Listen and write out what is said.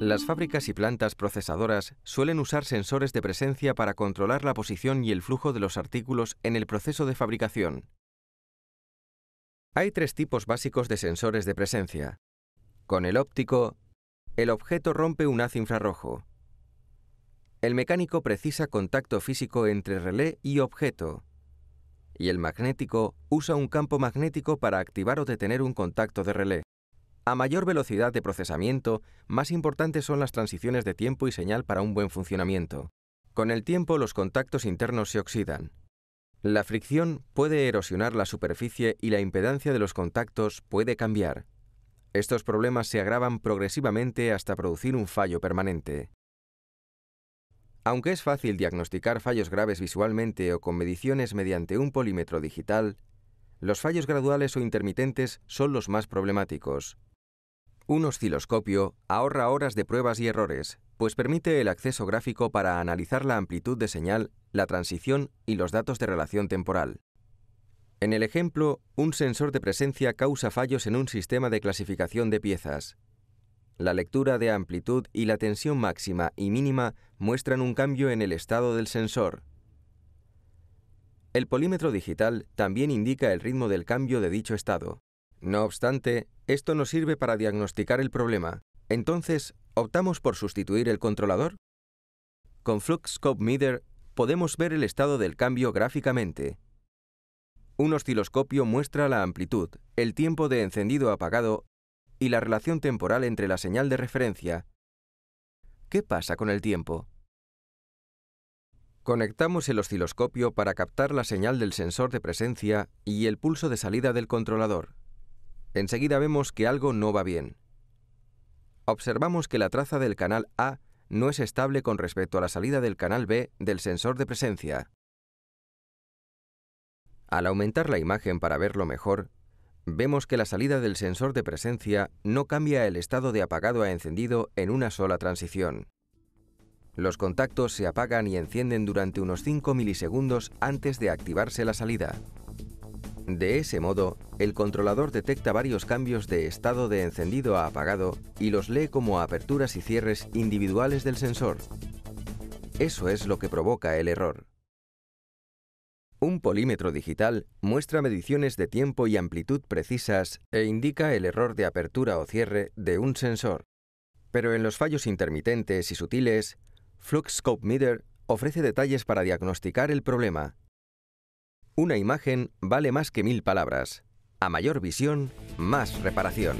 Las fábricas y plantas procesadoras suelen usar sensores de presencia para controlar la posición y el flujo de los artículos en el proceso de fabricación. Hay tres tipos básicos de sensores de presencia. Con el óptico, el objeto rompe un haz infrarrojo, el mecánico precisa contacto físico entre relé y objeto. Y el magnético usa un campo magnético para activar o detener un contacto de relé. A mayor velocidad de procesamiento, más importantes son las transiciones de tiempo y señal para un buen funcionamiento. Con el tiempo los contactos internos se oxidan. La fricción puede erosionar la superficie y la impedancia de los contactos puede cambiar. Estos problemas se agravan progresivamente hasta producir un fallo permanente. Aunque es fácil diagnosticar fallos graves visualmente o con mediciones mediante un polímetro digital, los fallos graduales o intermitentes son los más problemáticos. Un osciloscopio ahorra horas de pruebas y errores, pues permite el acceso gráfico para analizar la amplitud de señal, la transición y los datos de relación temporal. En el ejemplo, un sensor de presencia causa fallos en un sistema de clasificación de piezas, la lectura de amplitud y la tensión máxima y mínima muestran un cambio en el estado del sensor. El polímetro digital también indica el ritmo del cambio de dicho estado. No obstante, esto no sirve para diagnosticar el problema. Entonces, ¿optamos por sustituir el controlador? Con FluxScope Meter podemos ver el estado del cambio gráficamente. Un osciloscopio muestra la amplitud, el tiempo de encendido apagado y la relación temporal entre la señal de referencia. ¿Qué pasa con el tiempo? Conectamos el osciloscopio para captar la señal del sensor de presencia y el pulso de salida del controlador. Enseguida vemos que algo no va bien. Observamos que la traza del canal A no es estable con respecto a la salida del canal B del sensor de presencia. Al aumentar la imagen para verlo mejor, vemos que la salida del sensor de presencia no cambia el estado de apagado a encendido en una sola transición. Los contactos se apagan y encienden durante unos 5 milisegundos antes de activarse la salida. De ese modo, el controlador detecta varios cambios de estado de encendido a apagado y los lee como aperturas y cierres individuales del sensor. Eso es lo que provoca el error. Un polímetro digital muestra mediciones de tiempo y amplitud precisas e indica el error de apertura o cierre de un sensor. Pero en los fallos intermitentes y sutiles, Fluke Meter ofrece detalles para diagnosticar el problema. Una imagen vale más que mil palabras. A mayor visión, más reparación.